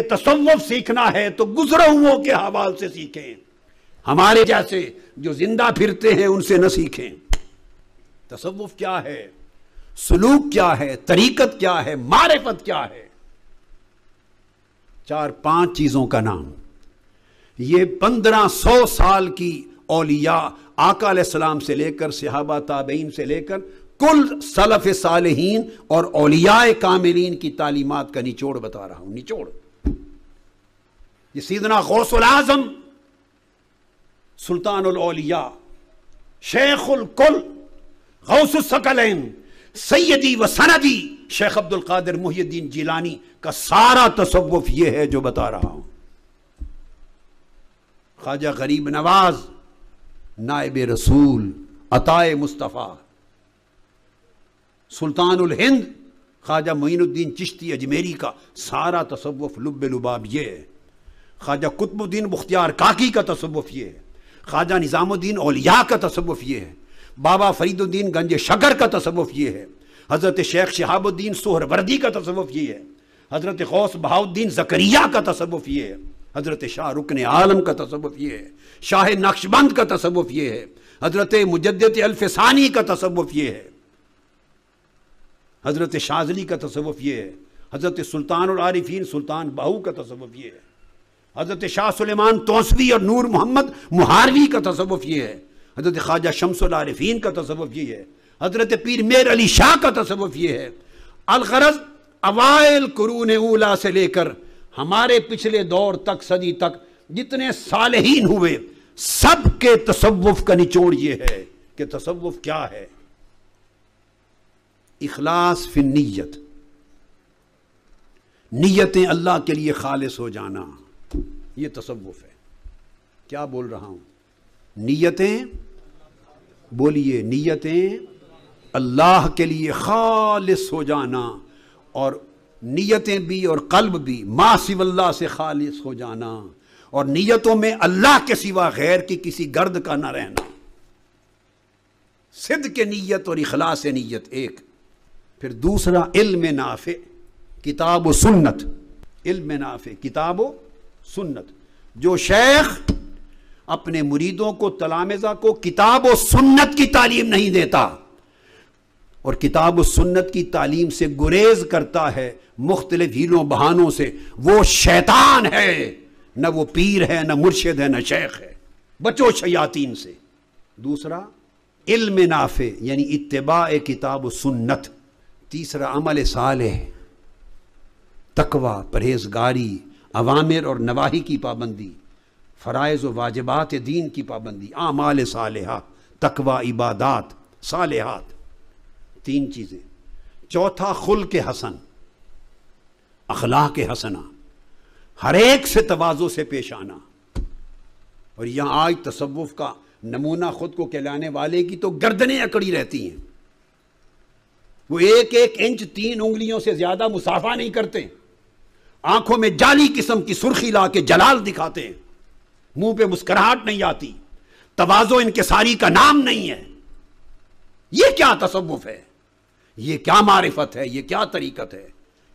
कि तसव्वुफ सीखना है तो गुजरहुओं के हवाल से सीखें हमारे जैसे जो जिंदा फिरते हैं उनसे न सीखें तसव्वुफ क्या है सलूक क्या है तरीकत क्या है मारिफत क्या है चार पांच चीजों का नाम ये पंद्रह सौ साल की औलिया आका सलाम से लेकर सिहाबा ताबेन से लेकर कुल सलफ सालहीन और औलियाए कामिलीन की तालीमत का निचोड़ बता रहा हूं निचोड़ ये सीदना गौसल आजम सुल्तानलिया शेखुल गौसकलैन सैदी व सनदी शेख अब्दुल कादिर मुहिद्दीन जिलानी का सारा तसव्वुफ ये है जो बता रहा हूं ख्वाजा गरीब नवाज नायब रसूल अताए मुस्तफ़ा सुल्तानुल हिंद ख्वाजा मोइनुद्दीन चिश्ती अजमेरी का सारा तसव्वुफ लुब लुबाब ये है ख्वाजा कुतुबुद्दीन मुख्तियार काकी का तसवुफ़ ये है ख्वाजा निज़ामुद्दीन ओलिया का तसवुफ़ ये है बाबा फरीदुद्दीन गंज शकर का तसवुफ़ ये है हज़रत शेख शहाबुद्दीन सोहरवर्दी का तसवुफ़ ये है हज़रत गौस बहाउद्दीन जकरिया का तसवुफ़ ये है हज़रत शाह रुकन आलम का तसवुफ़ ये है शाह नक्शबंद का तसवुफ़ ये है हज़रत मुजद अल्फसानी का तसवुफ़ ये है हज़रत शाजली का तसवुफ़ ये है हज़रत सुल्तान और आरिफीन सुल्तान बाहू का तसवुफ़ ये है हज़रत शाह सलेमान तोसवी और नूर मोहम्मद मुहारवी का तसवुफ़ ये है हज़रत ख्वाजा शमसलारफीन का तसवुफ़ ये है हज़रत पीर मेर अली शाह का तसवुफ़ ये है अलगरज अवायल कुरून उला से लेकर हमारे पिछले दौर तक सदी तक जितने सालहीन हुए सब के तसवुफ़ का निचोड़ ये है कि तसवुफ़ क्या है इखलास फिर नीयत नीयतें अल्लाह के लिए खालिस हो जाना ये तसवुफ़ है क्या बोल रहा हूं नीयतें बोलिए नीयतें अल्लाह के लिए खालिस हो जाना और नीयतें भी और कल्ब भी माँ से खालिस हो जाना और नीयतों में अल्लाह के सिवा गैर की किसी गर्द का ना रहना सिद्ध के नीयत और इखलास नीयत एक फिर दूसरा इल्म नाफे किताब सुन्नत इल्म नाफे किताब सुन्नत जो शेख अपने मुरीदों को तलामेजा को किताब और सुन्नत की तालीम नहीं देता और किताब और सुन्नत की तालीम से गुरेज करता है मुख्तलिफ हीलों बहानों से वो शैतान है न वो पीर है न मुर्शद है न शेख है बचो शयातीन से दूसरा इल्म नाफे यानी इतबा किताब सुन्नत तीसरा अमल साल तकवा परहेजगारी अवामिर और नवाही की पाबंदी फ़रज़ व वाजबात दीन की पाबंदी आमाल साल तकवा इबादात सालहत तीन चीज़ें चौथा खुल के हसन अखलाह के हसना हर एक से तोज़ों से पेश आना और यहाँ आज तसवुफ़ का नमूना ख़ुद को कहलाने वाले की तो गर्दने अकड़ी रहती हैं वो एक एक इंच तीन उंगलियों से ज़्यादा मुसाफा नहीं करते आंखों में जाली किस्म की सुर्खी ला के जलाल दिखाते हैं मुंह पे मुस्कुराहट नहीं आती तवाजो सारी का नाम नहीं है यह क्या तसवुफ है यह क्या मारिफत है यह क्या तरीकत है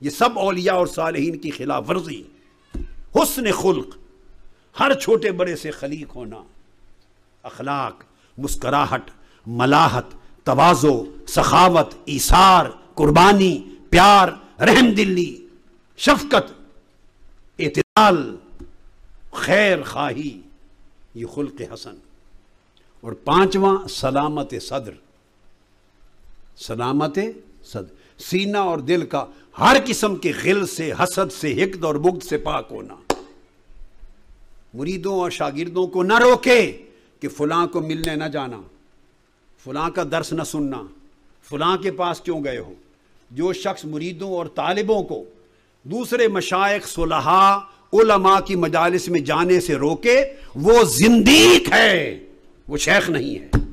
यह सब औलिया और सालहीन की खिलाफ वर्जी हुसन खुल्क हर छोटे बड़े से खलीक होना अखलाक मुस्कराहट मलाहत तवाजो सखावत ईसार कुर्बानी प्यार रहम दिल्ली शफकत एतदाल खैर खाही ये के हसन और पांचवा सलामत सदर सलामत सदर सीना और दिल का हर किस्म के गिल से हसद से हिकद और बुग्ध से पाक होना मुरीदों और शागिर्दों को ना रोके कि फलां को मिलने ना जाना फलां का दर्श न सुनना फलां के पास क्यों गए हो जो शख्स मुरीदों और तालिबों को दूसरे मशाइ सुलहा उलमा की मजालस में जाने से रोके वो जिंदीक है वो शेख नहीं है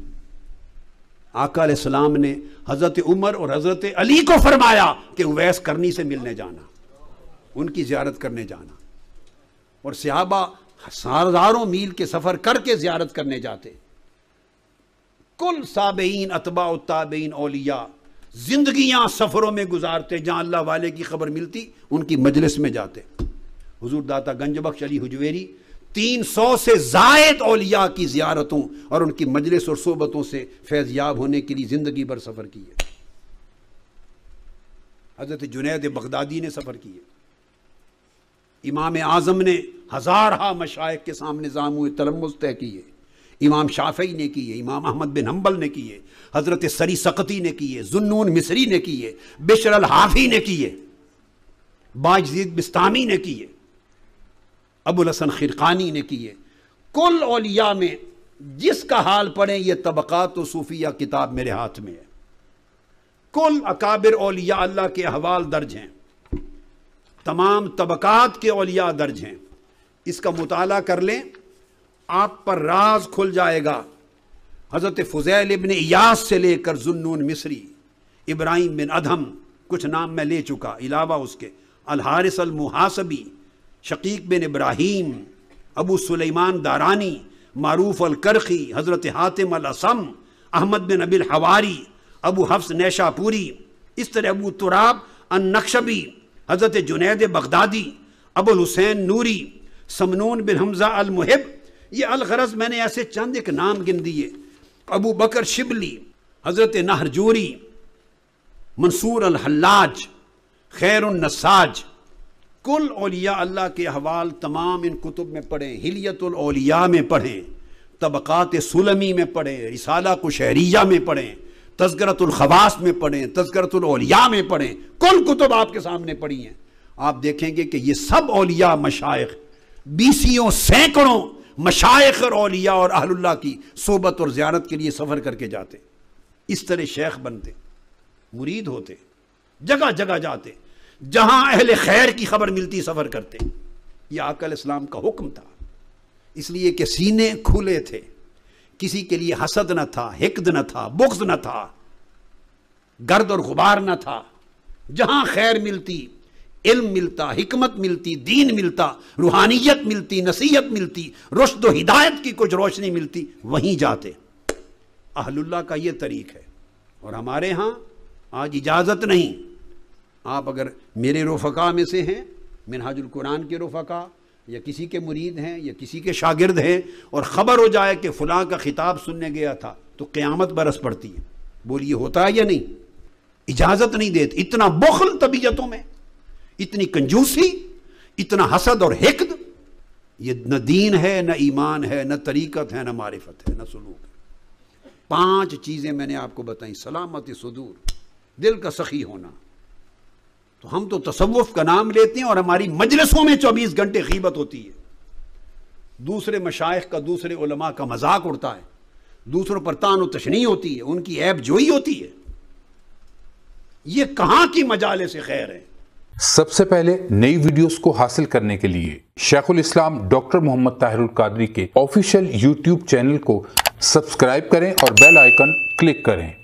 आकाम ने हज़रत उमर और हज़रत अली को फरमाया कि उवैस करनी से मिलने जाना उनकी ज्यारत करने जाना और सहाबा हजारों मील के सफ़र करके जियारत करने जाते कुल साबेन अतबा ताबेन ओलिया जिंदगियां सफ़रों में गुजारते जहां अल्लाह वाले की खबर मिलती उनकी मजलिस में जाते हजूर दाता गंजबख्श अली हुजवेरी तीन सौ से जायद ओलिया की ज्यारतों और उनकी मजलिस और सोबतों से फैजयाब होने के लिए ज़िंदगी भर सफ़र किए हज़रत जुनेद बगदादी ने सफ़र किए इमाम आज़म ने हज़ारहा मशाइ के सामने जामु तलम्बुस तय किए इमाम शाफई ने किए इमाम अहमद बिन हम्बल ने किए हज़रत सरी सकती ने किए जुन्नून मिसरी ने किए बिशर अल हाफी ने किए बाजीद बिस्तानी ने किए अबुल हसन खिरकानी ने किए कुल ओलिया में जिसका हाल पढ़े यह तबका तो सूफिया किताब मेरे हाथ में है कुल अकाबिर ओलिया अल्लाह के अहवाल दर्ज हैं तमाम तबक़ात के ओलिया दर्ज हैं इसका मुताला कर लें आप पर राज खुल जाएगा हज़रत फ़ुज़ैल इबन इयास से लेकर जुन्नून मिस्री इब्राहिम बिन अधम कुछ नाम मैं ले चुका अलावा उसके अलहारिस मुहासबी शकीक बिन इब्राहिम अबू सुलेमान दारानी मारूफ अल करखी हज़रत हातिम अल असम अहमद बिन अबिल हवारी अबू हफ्स नैशापुरी इस तरह अबू तुराब अन नक्शबी हज़रत Junaid Baghdadi Abul Husain Nuri Samnun बिन हमज़ा अल मुहिब ये अलगरज मैंने ऐसे चंद एक नाम गिन दिए अबू बकर शिबली हज़रत नाहरजोरी मंसूर हल्लाज खैर नसाज कुल ओलिया अल्लाह के अहवाल तमाम इन कुतुब में पढ़ें हिलियतलिया में पढ़ें तबक़ात सुलमी में पढ़ें रिसाला कुशहरिया में पढ़ें तस्करतुलखवास में पढ़ें तस्करतुलिया में पढ़ें कुल कुतुब आपके सामने पढ़ी हैं आप देखेंगे कि ये सब ओलिया मशाइ बीसियों सैकड़ों मशाइ और और अहल्ला की सोबत और ज़्यारत के लिए सफ़र करके जाते इस तरह शेख बनते मुरीद होते जगह जगह जाते जहाँ अहल खैर की खबर मिलती सफ़र करते यह आकल इस्लाम का हुक्म था इसलिए कि सीने खुले थे किसी के लिए हसद न था हिकद न था बुख्ज न था गर्द और गुबार न था जहाँ खैर मिलती इल्म मिलता हिकमत मिलती दीन मिलता रूहानियत मिलती नसीहत मिलती रुश्द हिदायत की कुछ रोशनी मिलती वहीं जाते अहलुल्ला का ये तरीक है और हमारे यहाँ आज इजाज़त नहीं आप अगर मेरे रोफका में से हैं मिनहाजुल कुरान के रोफ़ा या किसी के मुरीद हैं या किसी के शागिर्द हैं और ख़बर हो जाए कि फ़लाँ का ख़िताब सुनने गया था तो क़्यामत बरस पड़ती है बोलिए होता है या नहीं इजाज़त नहीं देते इतना बखल तबीयतों में इतनी कंजूसी इतना हसद और हिकद ये न दीन है न ईमान है न तरीकत है न मारिफत है न सलूक है पांच चीज़ें मैंने आपको बताई सलामत सदूर दिल का सखी होना तो हम तो तसव्वुफ का नाम लेते हैं और हमारी मजलसों में चौबीस घंटे खीबत होती है दूसरे मशाइ का दूसरे उलमा का मजाक उड़ता है दूसरों पर तान तशनी होती है उनकी ऐब जोई होती है ये कहां की मजाले से खैर है सबसे पहले नई वीडियोस को हासिल करने के लिए शेखुल इस्लाम डॉक्टर मोहम्मद ताहिरुल कादरी के ऑफिशियल यूट्यूब चैनल को सब्सक्राइब करें और बेल आइकन क्लिक करें